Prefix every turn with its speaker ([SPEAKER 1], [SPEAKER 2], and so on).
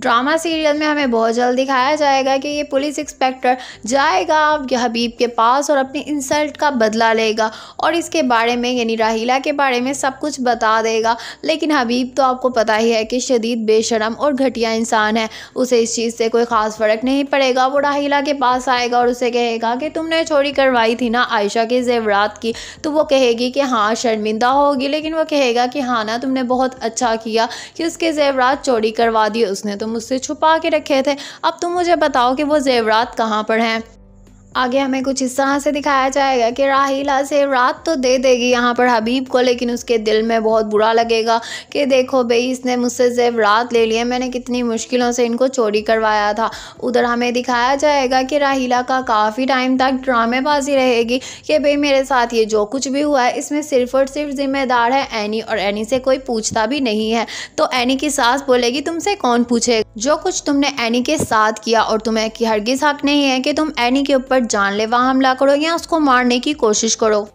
[SPEAKER 1] drama serial में हमें बहुत जल्द दिखाया जाएगा कि ये पुलिस इंस्पेक्टर जाएगा हबीब के पास और अपनी इंसल्ट का बदला लेगा और इसके बारे में यानी राहीला के बारे में सब कुछ बता देगा लेकिन हबीब तो आपको पता ही है कि शदीद बेशरम और घटिया इंसान है उसे इस चीज़ से कोई ख़ास फ़र्क नहीं पड़ेगा वो राहिला के पास आएगा और उसे कहेगा कि तुमने चोरी करवाई थी ना आयशा के जेवरात की तो वो कहेगी कि हाँ शर्मिंदा होगी लेकिन वो कहेगा कि हाँ ना तुमने बहुत अच्छा किया कि उसके जेवरात चोरी करवा दिए उसने तुम तो मुझसे छुपा के रखे थे अब तुम मुझे बताओ कि वो ज़ेवरात कहाँ पर हैं आगे हमें कुछ इस तरह से दिखाया जाएगा कि राहिला से रात तो दे देगी यहाँ पर हबीब को लेकिन उसके दिल में बहुत बुरा लगेगा कि देखो भाई इसने मुझसे जेब रात ले लिए मैंने कितनी मुश्किलों से इनको चोरी करवाया था उधर हमें दिखाया जाएगा कि राहिला का काफ़ी टाइम तक ड्रामेबाजी रहेगी कि भाई मेरे साथ ये जो कुछ भी हुआ है इसमें सिर्फ और सिर्फ जिम्मेदार है एनी और एनी से कोई पूछता भी नहीं है तो एनी की सास बोलेगी तुमसे कौन पूछे जो कुछ तुमने एनी के साथ किया और तुम्हें हरगिज हक नहीं है कि तुम एनी के ऊपर जानलेवा हमला करो या उसको मारने की कोशिश करो